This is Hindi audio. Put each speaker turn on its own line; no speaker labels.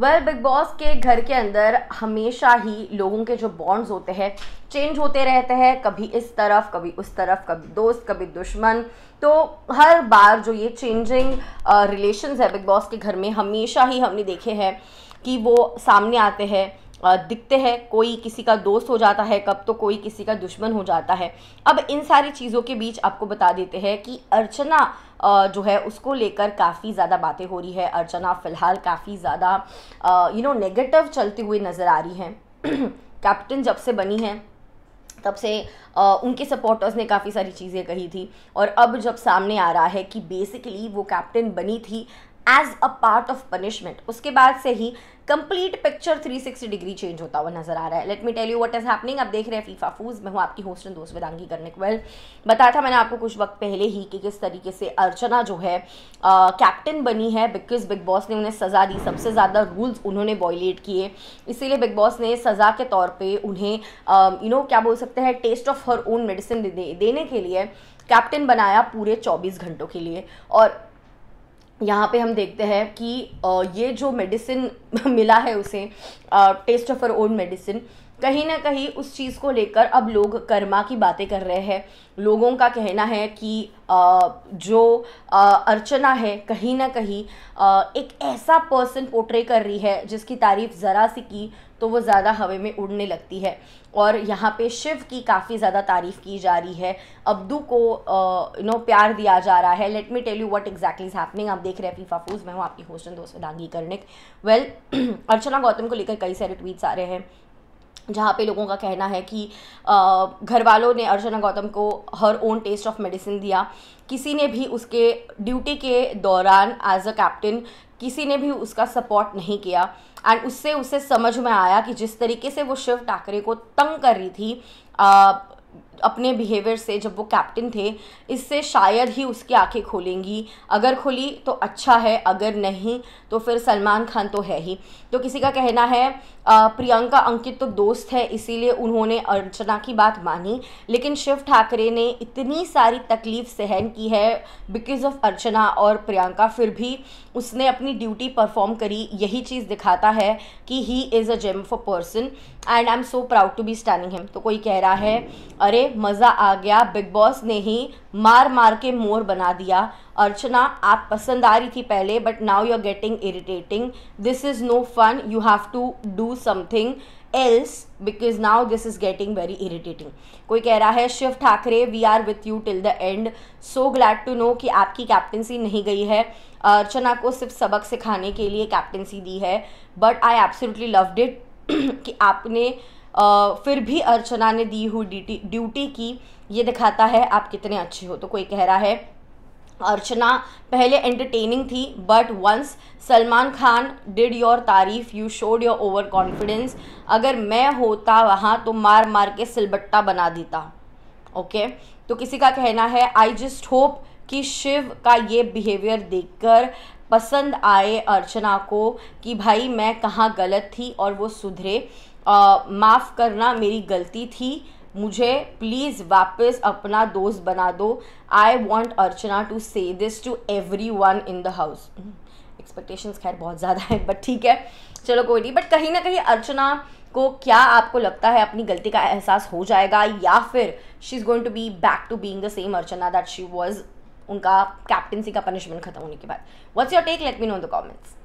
वेल बिग बॉस के घर के अंदर हमेशा ही लोगों के जो बॉन्ड्स होते हैं चेंज होते रहते हैं कभी इस तरफ कभी उस तरफ कभी दोस्त कभी दुश्मन तो हर बार जो ये चेंजिंग रिलेशंस है बिग बॉस के घर में हमेशा ही हमने देखे हैं कि वो सामने आते हैं दिखते हैं कोई किसी का दोस्त हो जाता है कब तो कोई किसी का दुश्मन हो जाता है अब इन सारी चीज़ों के बीच आपको बता देते हैं कि अर्चना जो है उसको लेकर काफ़ी ज़्यादा बातें हो रही है अर्चना फ़िलहाल काफ़ी ज़्यादा यू नो नेगेटिव चलती हुई नज़र आ रही हैं कैप्टन जब से बनी है तब से आ, उनके सपोर्टर्स ने काफ़ी सारी चीज़ें कही थी और अब जब सामने आ रहा है कि बेसिकली वो कैप्टन बनी थी as a part of punishment उसके बाद से ही कंप्लीट पिक्चर 360 डिग्री चेंज होता हुआ नजर आ रहा है let me tell you what is happening आप देख रहे हैं फीफा फूज मैं हूँ आपकी होस्ट दोस्त वेदांगी करने को वेल बताया था मैंने आपको कुछ वक्त पहले ही कि किस तरीके से अर्चना जो है कैप्टन बनी है बिकॉज बिग बॉस ने उन्हें सज़ा दी सबसे ज़्यादा रूल्स उन्होंने वॉयलेट किए इसीलिए बिग बॉस ने सज़ा के तौर पर उन्हें यू नो क्या बोल सकते हैं taste of her own medicine देने के लिए कैप्टन बनाया पूरे 24 घंटों के लिए और यहाँ पे हम देखते हैं कि ये जो मेडिसिन मिला है उसे taste of her own medicine कहीं ना कहीं उस चीज़ को लेकर अब लोग कर्मा की बातें कर रहे हैं लोगों का कहना है कि जो अर्चना है कहीं ना कहीं एक ऐसा पर्सन पोर्ट्रे कर रही है जिसकी तारीफ ज़रा सी की तो वो ज़्यादा हवे में उड़ने लगती है और यहाँ पे शिव की काफ़ी ज़्यादा तारीफ़ की जा रही है अब्दू को यू नो प्यार दिया जा रहा है let me tell you what exactly is happening आप देख रहे हैं फीफा फूज मैं हूँ आपकी होस्ट दोस्त दांगी करने वेल well, अर्चना गौतम को लेकर कई सारे ट्वीट्स आ रहे हैं जहाँ पे लोगों का कहना है कि घर वालों ने अर्चना गौतम को her own taste of medicine दिया किसी ने भी उसके ड्यूटी के दौरान एज अ कैप्टन किसी ने भी उसका सपोर्ट नहीं किया एंड उससे उसे समझ में आया कि जिस तरीके से वो शिव ठाकरे को तंग कर रही थी अपने बिहेवियर से जब वो कैप्टन थे इससे शायद ही उसकी आंखें खोलेंगी अगर खोली तो अच्छा है अगर नहीं तो फिर सलमान खान तो है ही तो किसी का कहना है प्रियंका अंकित तो दोस्त है इसीलिए उन्होंने अर्चना की बात मानी लेकिन शिव ठाकरे ने इतनी सारी तकलीफ़ सहन की है बिकॉज ऑफ अर्चना और प्रियंका फिर भी उसने अपनी ड्यूटी परफॉर्म करी यही चीज़ दिखाता है कि he is a gem for person and I am so proud to be standing him तो कोई कह रहा है अरे मज़ा आ गया बिग बॉस ने ही मार मार के मोर बना दिया अर्चना आप पसंद आ रही थी पहले but now you are getting irritating this is no fun you have to do something else because now this is getting very irritating कोई कह रहा है Shiv Thakare we are with you till the end so glad to know कि आपकी कैप्टनसी नहीं गई है अर्चना को सिर्फ सबक सिखाने के लिए कैप्टनसी दी है but I absolutely loved it कि आपने फिर भी अर्चना ने दी हुई ड्यूटी की ये दिखाता है आप कितने अच्छे हो तो कोई कह रहा है अर्चना पहले एंटरटेनिंग थी but once Salman Khan did your तारीफ you showed your over confidence अगर मैं होता वहाँ तो मार मार के सिलबट्टा बना देता ओके okay? तो किसी का कहना है आई जस्ट होप कि शिव का ये बिहेवियर देखकर पसंद आए अर्चना को कि भाई मैं कहाँ गलत थी और वो सुधरे माफ़ करना मेरी गलती थी मुझे प्लीज़ वापस अपना दोस्त बना दो I want Archana to say this to everyone in the house expectations खैर बहुत ज़्यादा है बट ठीक है चलो कोई नहीं बट कहीं ना कहीं अर्चना को क्या आपको लगता है अपनी गलती का एहसास हो जाएगा या फिर she is going to be back to being the same Archana that she was उनका कैप्टनसी का पनिशमेंट खत्म होने के बाद what's your take let me know the comments